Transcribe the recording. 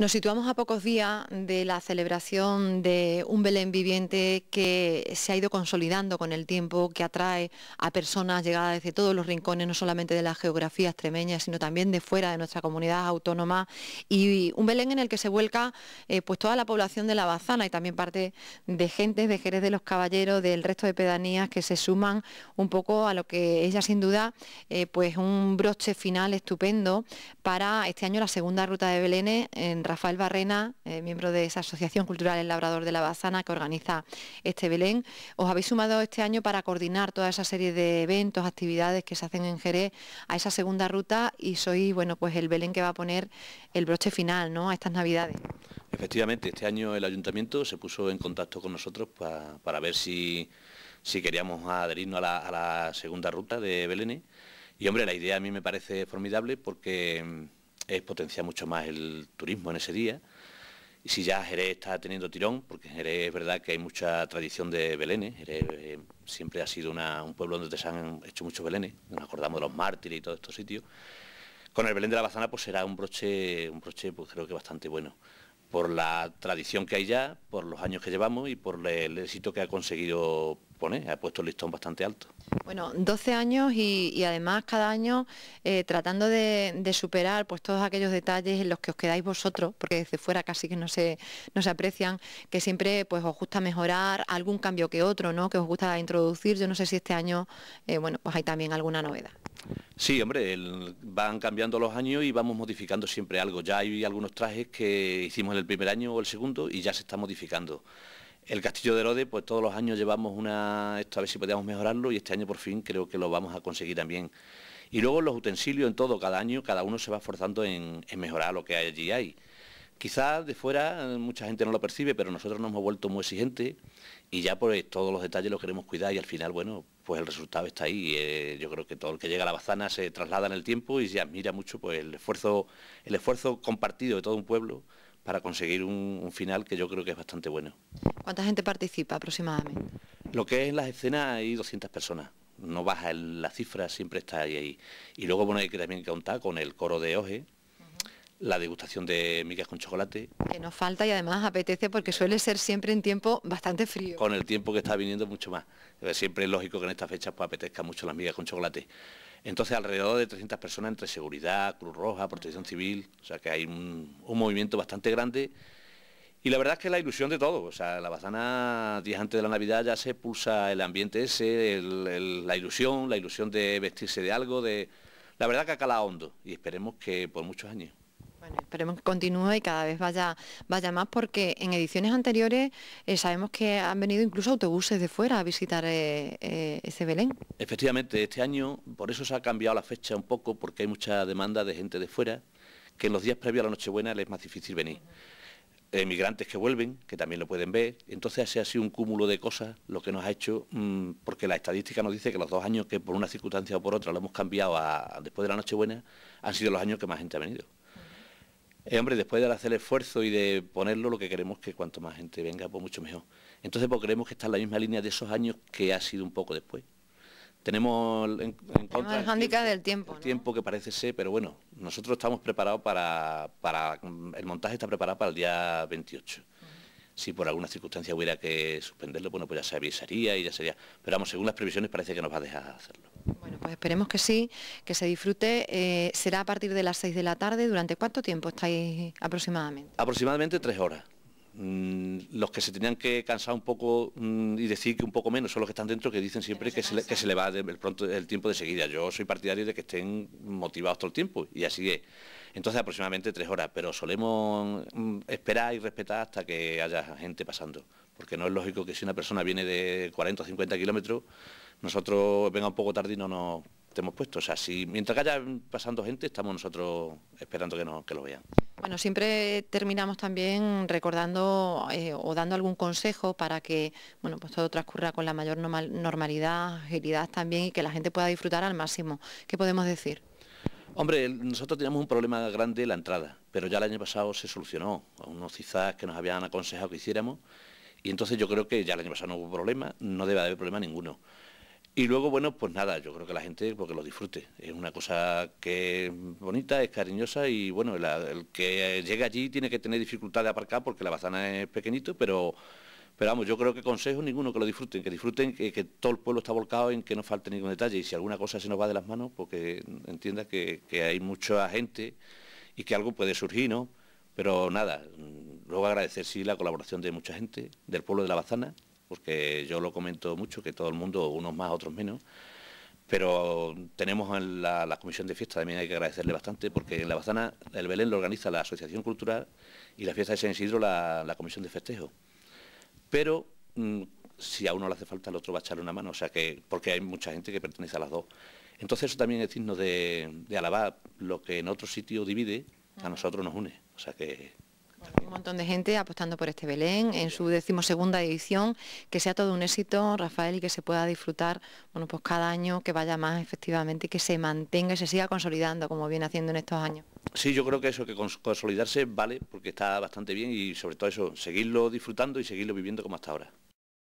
Nos situamos a pocos días de la celebración de un Belén viviente que se ha ido consolidando con el tiempo, que atrae a personas llegadas desde todos los rincones, no solamente de la geografía extremeña, sino también de fuera de nuestra comunidad autónoma, y un Belén en el que se vuelca eh, pues toda la población de la Bazana y también parte de gentes de Jerez de los Caballeros, del resto de pedanías que se suman un poco a lo que es ya sin duda eh, pues un broche final estupendo para este año la segunda ruta de Belén en Rafael Barrena, eh, miembro de esa Asociación Cultural El Labrador de la Bazana que organiza este Belén. Os habéis sumado este año para coordinar toda esa serie de eventos, actividades que se hacen en Jerez a esa segunda ruta y sois, bueno, pues el Belén que va a poner el broche final, ¿no?, a estas Navidades. Efectivamente, este año el Ayuntamiento se puso en contacto con nosotros para ver si, queríamos adherirnos a la, a la segunda ruta de Belén. Y hombre, la idea a mí me parece formidable porque es potenciar mucho más el turismo en ese día. Y si ya Jerez está teniendo tirón, porque en Jerez es verdad que hay mucha tradición de belenes, eh, siempre ha sido un pueblo donde se han hecho muchos belenes, nos acordamos de los mártires y todos estos sitios. Con el Belén de la Bazana pues será un broche, un broche pues creo que bastante bueno, por la tradición que hay ya, por los años que llevamos y por el éxito que ha conseguido poner, ha puesto el listón bastante alto. Bueno, 12 años y, además cada año eh, tratando de, superar pues todos aquellos detalles en los que os quedáis vosotros, porque desde fuera casi que no se, aprecian, que siempre pues os gusta mejorar algún cambio que otro, ¿no? Que os gusta introducir. Yo no sé si este año, eh, bueno, pues hay también alguna novedad. Sí, hombre, van cambiando los años y vamos modificando siempre algo. Ya hay algunos trajes que hicimos en el primer año o el segundo y ya se está modificando. El castillo de Herodes, pues todos los años llevamos una, esto a ver si podíamos mejorarlo y este año por fin creo que lo vamos a conseguir también. Y luego los utensilios en todo, cada año cada uno se va esforzando en, mejorar lo que allí hay. Quizás de fuera eh, mucha gente no lo percibe, pero nosotros nos hemos vuelto muy exigentes y ya pues todos los detalles los queremos cuidar y al final, bueno, pues el resultado está ahí. Eh, yo creo que todo el que llega a la bazana se traslada en el tiempo y se admira mucho pues el esfuerzo, el esfuerzo compartido de todo un pueblo para conseguir un, final que yo creo que es bastante bueno. ¿Cuánta gente participa aproximadamente? Lo que es en las escenas hay 200 personas, no baja la cifra, siempre está ahí, ahí. Y luego bueno, hay que también contar con el coro de Oje, la degustación de migas con chocolate. Que nos falta y además apetece porque suele ser siempre en tiempo bastante frío. Con el tiempo que está viniendo mucho más. Siempre es lógico que en esta fecha pues, apetezca mucho las migas con chocolate. Entonces, alrededor de 300 personas entre seguridad, Cruz Roja, Protección Civil, o sea que hay un, movimiento bastante grande. Y la verdad es que la ilusión de todo, o sea, la bazana días antes de la Navidad ya se pulsa el ambiente ese, la ilusión, la ilusión de vestirse de algo, de... La verdad que ha calado hondo y esperemos que por muchos años esperemos que continúe y cada vez vaya, más porque en ediciones anteriores eh, sabemos que han venido incluso autobuses de fuera a visitar eh, eh, ese Belén. Efectivamente, este año por eso se ha cambiado la fecha un poco porque hay mucha demanda de gente de fuera que en los días previos a la Nochebuena les es más difícil venir. Emigrantes que vuelven, que también lo pueden ver. Entonces ese ha sido un cúmulo de cosas lo que nos ha hecho, mm, porque la estadística nos dice que los dos años que por una circunstancia o por otra lo hemos cambiado después de la Nochebuena han sido los años que más gente ha venido. Eh, hombre, después de hacer el esfuerzo y de ponerlo, lo que queremos es que cuanto más gente venga, pues mucho mejor. Entonces, pues creemos que está en la misma línea de esos años que ha sido un poco después. Tenemos en, el del tiempo. tiempo que parece ser, pero bueno, nosotros estamos preparados para, para, el montaje está preparado para el día 28. Si por alguna circunstancia hubiera que suspenderlo, bueno, pues ya se avisaría y ya sería. Pero vamos, según las previsiones parece que nos va a dejar hacerlo. Bueno, pues esperemos que sí, que se disfrute. Eh, será a partir de las 6 de la tarde. ¿Durante cuánto tiempo estáis aproximadamente? Aproximadamente tres horas. Mm, los que se tenían que cansar un poco mm, y decir que un poco menos son los que están dentro, que dicen siempre que se, le, va el, pronto, el tiempo de seguida. Yo soy partidario de que estén motivados todo el tiempo y así es. Entonces aproximadamente tres horas, pero solemos mm, esperar y respetar hasta que haya gente pasando, porque no es lógico que si una persona viene de 40 o 50 kilómetros, nosotros venga un poco tarde y no nos estemos puesto. O sea, si mientras que haya pasando gente, estamos nosotros esperando que, nos, que lo vean. Bueno, siempre terminamos también recordando eh, o dando algún consejo para que bueno, pues todo transcurra con la mayor normalidad, agilidad también y que la gente pueda disfrutar al máximo. ¿Qué podemos decir? Hombre, nosotros teníamos un problema grande la entrada, pero ya el año pasado se solucionó, unos quizás que nos habían aconsejado que hiciéramos, y entonces yo creo que ya el año pasado no hubo problema, no debe haber problema ninguno. Y luego, bueno, pues nada, yo creo que la gente porque pues, lo disfrute. Es una cosa que es bonita, es cariñosa y bueno, el que llega allí tiene que tener dificultad de aparcar porque la bazana es pequeñito, pero, vamos, yo creo que consejo ninguno que lo disfruten, que disfruten que, todo el pueblo está volcado en que no falte ningún detalle y si alguna cosa se nos va de las manos, porque pues entienda que, que hay mucha gente y que algo puede surgir, ¿no? Pero nada, luego agradecer sí la colaboración de mucha gente, del pueblo de la Bazana, porque yo lo comento mucho, que todo el mundo, unos más, otros menos, pero tenemos en la, comisión de fiesta, también hay que agradecerle bastante, porque en La Bazana el Belén lo organiza la Asociación Cultural y la fiesta de San Isidro la, comisión de festejo. Pero mm, si a uno le hace falta, el otro va a echarle una mano, o sea que, porque hay mucha gente que pertenece a las dos. Entonces eso también es signo de, de alabar lo que en otro sitio divide, a nosotros nos une. O sea que un montón de gente apostando por este Belén en su decimosegunda edición, que sea todo un éxito, Rafael, y que se pueda disfrutar, bueno, pues cada año que vaya más efectivamente y que se mantenga y se siga consolidando como viene haciendo en estos años. Sí, yo creo que eso, que consolidarse vale, porque está bastante bien y sobre todo eso, seguirlo disfrutando y seguirlo viviendo como hasta ahora.